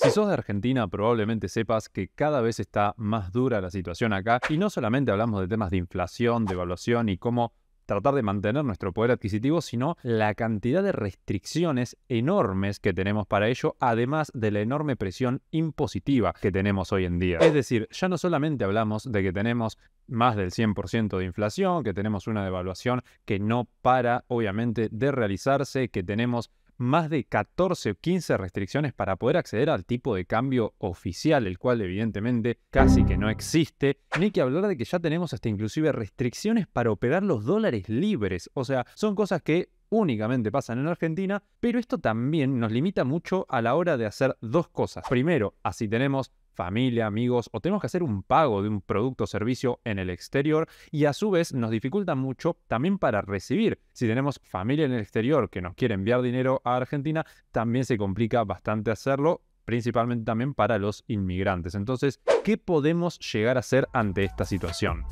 Si sos de Argentina, probablemente sepas que cada vez está más dura la situación acá y no solamente hablamos de temas de inflación, devaluación y cómo tratar de mantener nuestro poder adquisitivo, sino la cantidad de restricciones enormes que tenemos para ello, además de la enorme presión impositiva que tenemos hoy en día. Es decir, ya no solamente hablamos de que tenemos más del 100% de inflación, que tenemos una devaluación que no para, obviamente, de realizarse, que tenemos más de 14 o 15 restricciones para poder acceder al tipo de cambio oficial, el cual evidentemente casi que no existe. Ni que hablar de que ya tenemos hasta inclusive restricciones para operar los dólares libres. O sea, son cosas que únicamente pasan en Argentina, pero esto también nos limita mucho a la hora de hacer dos cosas. Primero, así tenemos familia, amigos, o tenemos que hacer un pago de un producto o servicio en el exterior y a su vez nos dificulta mucho también para recibir. Si tenemos familia en el exterior que nos quiere enviar dinero a Argentina, también se complica bastante hacerlo principalmente también para los inmigrantes. Entonces, ¿qué podemos llegar a hacer ante esta situación?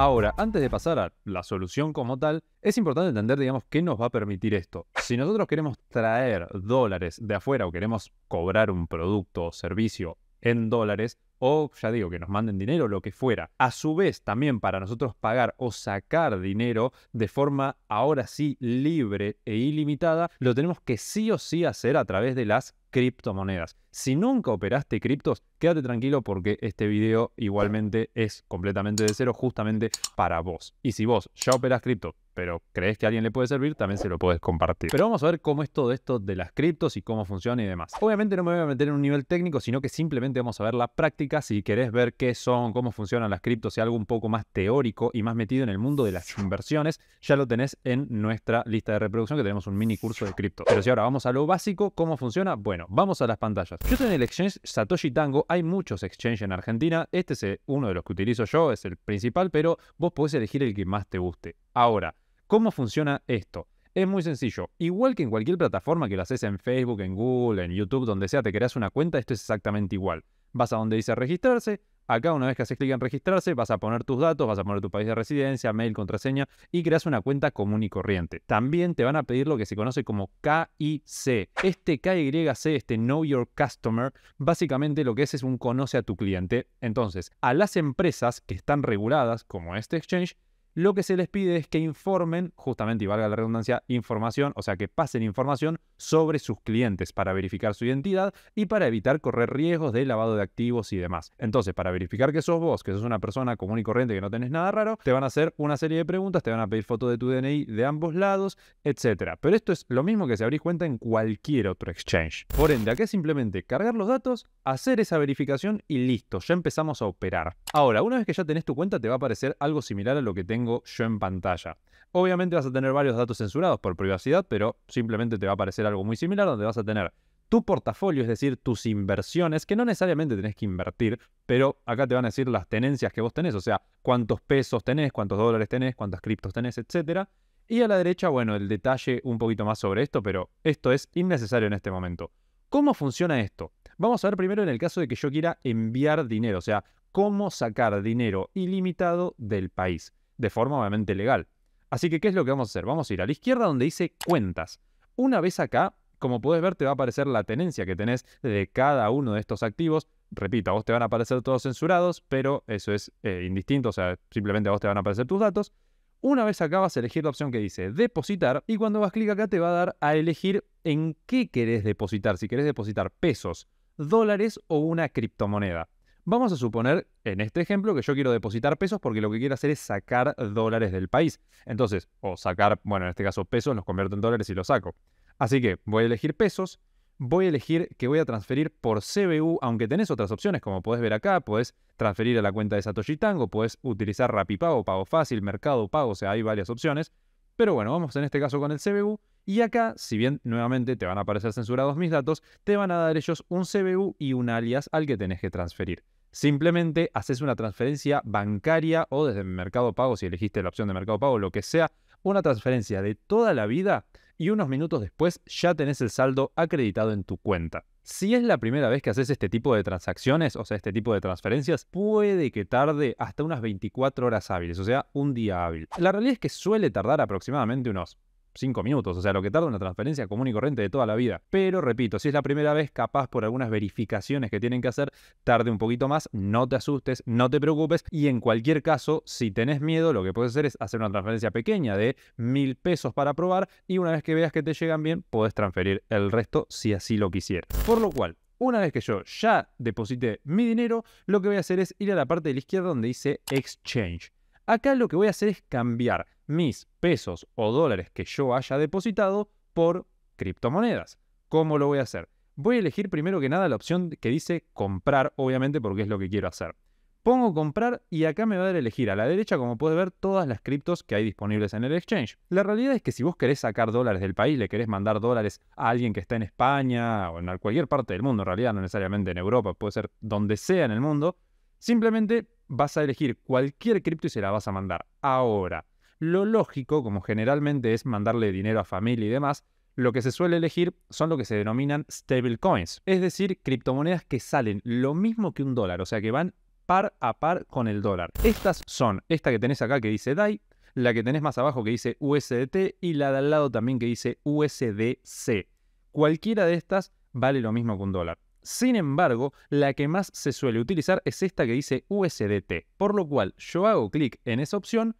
Ahora, antes de pasar a la solución como tal, es importante entender, digamos, qué nos va a permitir esto. Si nosotros queremos traer dólares de afuera o queremos cobrar un producto o servicio en dólares, o ya digo, que nos manden dinero, lo que fuera. A su vez, también para nosotros pagar o sacar dinero de forma ahora sí libre e ilimitada, lo tenemos que sí o sí hacer a través de las criptomonedas. Si nunca operaste criptos, quédate tranquilo porque este video igualmente es completamente de cero justamente para vos. Y si vos ya operas cripto, pero crees que a alguien le puede servir, también se lo puedes compartir. Pero vamos a ver cómo es todo esto de las criptos y cómo funciona y demás. Obviamente no me voy a meter en un nivel técnico, sino que simplemente vamos a ver la práctica. Si querés ver qué son, cómo funcionan las criptos y algo un poco más teórico y más metido en el mundo de las inversiones, ya lo tenés en nuestra lista de reproducción que tenemos un mini curso de cripto. Pero si ahora vamos a lo básico, ¿cómo funciona? Bueno, vamos a las pantallas. Yo estoy en el exchange Satoshi Tango, hay muchos exchanges en Argentina, este es uno de los que utilizo yo, es el principal, pero vos podés elegir el que más te guste. Ahora, ¿Cómo funciona esto? Es muy sencillo. Igual que en cualquier plataforma que lo haces en Facebook, en Google, en YouTube, donde sea, te creas una cuenta, esto es exactamente igual. Vas a donde dice registrarse. Acá, una vez que haces clic en registrarse, vas a poner tus datos, vas a poner tu país de residencia, mail, contraseña y creas una cuenta común y corriente. También te van a pedir lo que se conoce como KIC. Este KYC, este Know Your Customer, básicamente lo que es es un conoce a tu cliente. Entonces, a las empresas que están reguladas, como este exchange, lo que se les pide es que informen, justamente, y valga la redundancia, información, o sea, que pasen información sobre sus clientes para verificar su identidad y para evitar correr riesgos de lavado de activos y demás. Entonces, para verificar que sos vos, que sos una persona común y corriente, que no tenés nada raro, te van a hacer una serie de preguntas, te van a pedir fotos de tu DNI de ambos lados, etc. Pero esto es lo mismo que si abrís cuenta en cualquier otro exchange. Por ende, acá es simplemente cargar los datos, hacer esa verificación y listo, ya empezamos a operar. Ahora, una vez que ya tenés tu cuenta, te va a aparecer algo similar a lo que tengo yo en pantalla. Obviamente vas a tener varios datos censurados por privacidad, pero simplemente te va a aparecer algo muy similar donde vas a tener tu portafolio, es decir, tus inversiones, que no necesariamente tenés que invertir, pero acá te van a decir las tenencias que vos tenés, o sea, cuántos pesos tenés, cuántos dólares tenés, cuántas criptos tenés, etc. Y a la derecha, bueno, el detalle un poquito más sobre esto, pero esto es innecesario en este momento. ¿Cómo funciona esto? Vamos a ver primero en el caso de que yo quiera enviar dinero, o sea, cómo sacar dinero ilimitado del país de forma obviamente legal. Así que, ¿qué es lo que vamos a hacer? Vamos a ir a la izquierda donde dice cuentas. Una vez acá, como puedes ver, te va a aparecer la tenencia que tenés de cada uno de estos activos. Repito, a vos te van a aparecer todos censurados, pero eso es eh, indistinto, o sea, simplemente a vos te van a aparecer tus datos. Una vez acá vas a elegir la opción que dice depositar y cuando vas clic acá te va a dar a elegir en qué querés depositar, si querés depositar pesos, dólares o una criptomoneda. Vamos a suponer, en este ejemplo, que yo quiero depositar pesos porque lo que quiero hacer es sacar dólares del país. Entonces, o sacar, bueno, en este caso pesos, los convierto en dólares y los saco. Así que voy a elegir pesos, voy a elegir que voy a transferir por CBU, aunque tenés otras opciones, como podés ver acá, podés transferir a la cuenta de Satoshi Tango, podés utilizar Rapipago, Pago Fácil, Mercado Pago, o sea, hay varias opciones. Pero bueno, vamos en este caso con el CBU. Y acá, si bien nuevamente te van a aparecer censurados mis datos, te van a dar ellos un CBU y un alias al que tenés que transferir. Simplemente haces una transferencia bancaria o desde Mercado Pago, si elegiste la opción de Mercado Pago, lo que sea, una transferencia de toda la vida y unos minutos después ya tenés el saldo acreditado en tu cuenta. Si es la primera vez que haces este tipo de transacciones, o sea, este tipo de transferencias, puede que tarde hasta unas 24 horas hábiles, o sea, un día hábil. La realidad es que suele tardar aproximadamente unos Cinco minutos, o sea, lo que tarda una transferencia común y corriente de toda la vida. Pero repito, si es la primera vez, capaz por algunas verificaciones que tienen que hacer, tarde un poquito más, no te asustes, no te preocupes y en cualquier caso, si tenés miedo, lo que puedes hacer es hacer una transferencia pequeña de mil pesos para probar y una vez que veas que te llegan bien, puedes transferir el resto si así lo quisieras. Por lo cual, una vez que yo ya deposité mi dinero, lo que voy a hacer es ir a la parte de la izquierda donde dice Exchange. Acá lo que voy a hacer es cambiar mis pesos o dólares que yo haya depositado por criptomonedas. ¿Cómo lo voy a hacer? Voy a elegir primero que nada la opción que dice comprar, obviamente porque es lo que quiero hacer. Pongo comprar y acá me va a dar elegir a la derecha, como puede ver, todas las criptos que hay disponibles en el exchange. La realidad es que si vos querés sacar dólares del país, le querés mandar dólares a alguien que está en España o en cualquier parte del mundo, en realidad no necesariamente en Europa, puede ser donde sea en el mundo, simplemente vas a elegir cualquier cripto y se la vas a mandar. Ahora, lo lógico, como generalmente es mandarle dinero a familia y demás, lo que se suele elegir son lo que se denominan stablecoins, es decir, criptomonedas que salen lo mismo que un dólar, o sea que van par a par con el dólar. Estas son esta que tenés acá que dice DAI, la que tenés más abajo que dice USDT y la de al lado también que dice USDC. Cualquiera de estas vale lo mismo que un dólar. Sin embargo, la que más se suele utilizar es esta que dice USDT, por lo cual yo hago clic en esa opción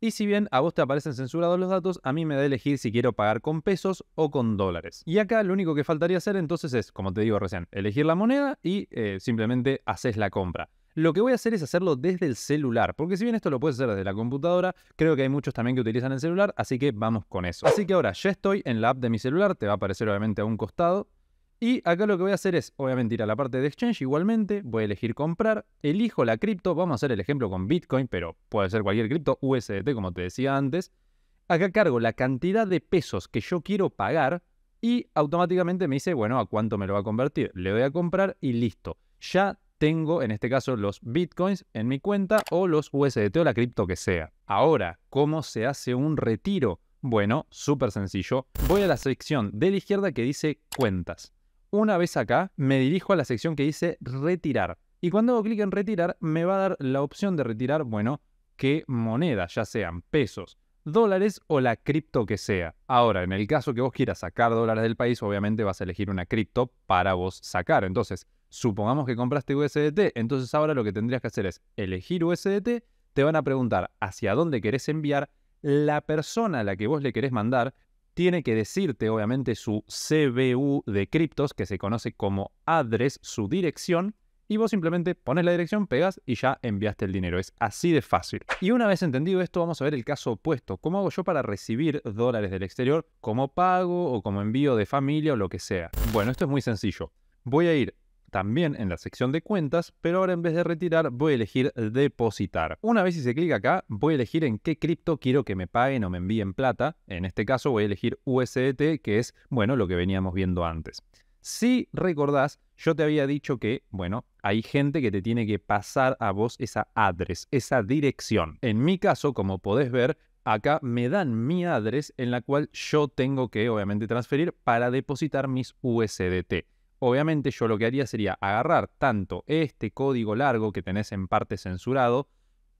y si bien a vos te aparecen censurados los datos, a mí me da elegir si quiero pagar con pesos o con dólares. Y acá lo único que faltaría hacer entonces es, como te digo recién, elegir la moneda y eh, simplemente haces la compra. Lo que voy a hacer es hacerlo desde el celular, porque si bien esto lo puedes hacer desde la computadora, creo que hay muchos también que utilizan el celular, así que vamos con eso. Así que ahora ya estoy en la app de mi celular, te va a aparecer obviamente a un costado, y acá lo que voy a hacer es, obviamente, ir a la parte de exchange igualmente, voy a elegir comprar, elijo la cripto, vamos a hacer el ejemplo con Bitcoin, pero puede ser cualquier cripto, USDT como te decía antes. Acá cargo la cantidad de pesos que yo quiero pagar y automáticamente me dice, bueno, ¿a cuánto me lo va a convertir? Le voy a comprar y listo. Ya tengo, en este caso, los Bitcoins en mi cuenta o los USDT o la cripto que sea. Ahora, ¿cómo se hace un retiro? Bueno, súper sencillo. Voy a la sección de la izquierda que dice cuentas. Una vez acá, me dirijo a la sección que dice retirar. Y cuando hago clic en retirar, me va a dar la opción de retirar, bueno, qué moneda, ya sean pesos, dólares o la cripto que sea. Ahora, en el caso que vos quieras sacar dólares del país, obviamente vas a elegir una cripto para vos sacar. Entonces, supongamos que compraste USDT, entonces ahora lo que tendrías que hacer es elegir USDT, te van a preguntar hacia dónde querés enviar, la persona a la que vos le querés mandar, tiene que decirte obviamente su CBU de criptos, que se conoce como address, su dirección, y vos simplemente pones la dirección, pegas y ya enviaste el dinero. Es así de fácil. Y una vez entendido esto, vamos a ver el caso opuesto. ¿Cómo hago yo para recibir dólares del exterior? ¿Como pago o como envío de familia o lo que sea? Bueno, esto es muy sencillo. Voy a ir también en la sección de cuentas, pero ahora en vez de retirar voy a elegir depositar. Una vez que se clic acá, voy a elegir en qué cripto quiero que me paguen o me envíen plata. En este caso voy a elegir USDT, que es, bueno, lo que veníamos viendo antes. Si recordás, yo te había dicho que, bueno, hay gente que te tiene que pasar a vos esa address, esa dirección. En mi caso, como podés ver, acá me dan mi address en la cual yo tengo que, obviamente, transferir para depositar mis USDT. Obviamente yo lo que haría sería agarrar tanto este código largo que tenés en parte censurado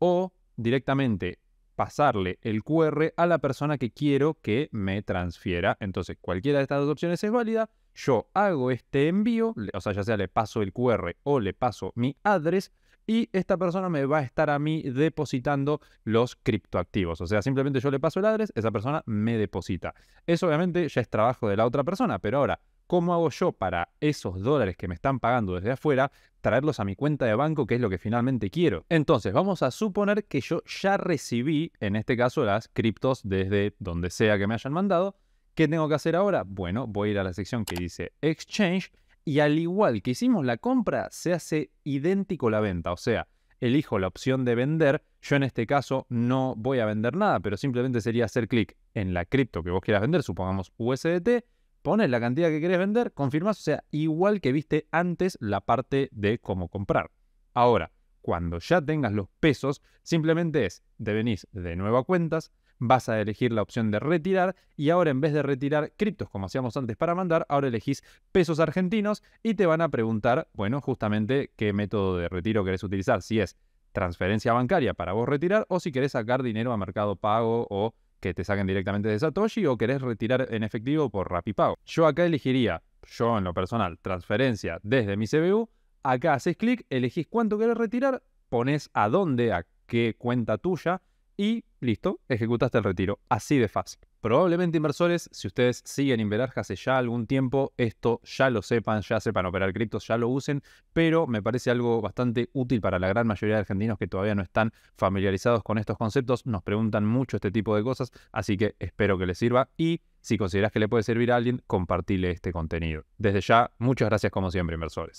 o directamente pasarle el QR a la persona que quiero que me transfiera. Entonces cualquiera de estas dos opciones es válida. Yo hago este envío, o sea, ya sea le paso el QR o le paso mi address y esta persona me va a estar a mí depositando los criptoactivos. O sea, simplemente yo le paso el address, esa persona me deposita. Eso obviamente ya es trabajo de la otra persona, pero ahora ¿Cómo hago yo para esos dólares que me están pagando desde afuera traerlos a mi cuenta de banco, que es lo que finalmente quiero? Entonces, vamos a suponer que yo ya recibí, en este caso, las criptos desde donde sea que me hayan mandado. ¿Qué tengo que hacer ahora? Bueno, voy a ir a la sección que dice Exchange y al igual que hicimos la compra, se hace idéntico la venta. O sea, elijo la opción de vender. Yo en este caso no voy a vender nada, pero simplemente sería hacer clic en la cripto que vos quieras vender, supongamos USDT, pones la cantidad que querés vender, confirmas, o sea, igual que viste antes la parte de cómo comprar. Ahora, cuando ya tengas los pesos, simplemente es, te venís de nuevo a cuentas, vas a elegir la opción de retirar y ahora en vez de retirar criptos como hacíamos antes para mandar, ahora elegís pesos argentinos y te van a preguntar, bueno, justamente qué método de retiro querés utilizar, si es transferencia bancaria para vos retirar o si querés sacar dinero a mercado pago o que te saquen directamente de Satoshi o querés retirar en efectivo por RappiPago. Yo acá elegiría, yo en lo personal, transferencia desde mi CBU. Acá haces clic, elegís cuánto querés retirar, pones a dónde, a qué cuenta tuya y listo, ejecutaste el retiro. Así de fácil. Probablemente inversores, si ustedes siguen Inverarja hace ya algún tiempo, esto ya lo sepan, ya sepan operar criptos, ya lo usen, pero me parece algo bastante útil para la gran mayoría de argentinos que todavía no están familiarizados con estos conceptos, nos preguntan mucho este tipo de cosas, así que espero que les sirva y si consideras que le puede servir a alguien, compartile este contenido. Desde ya, muchas gracias como siempre, inversores.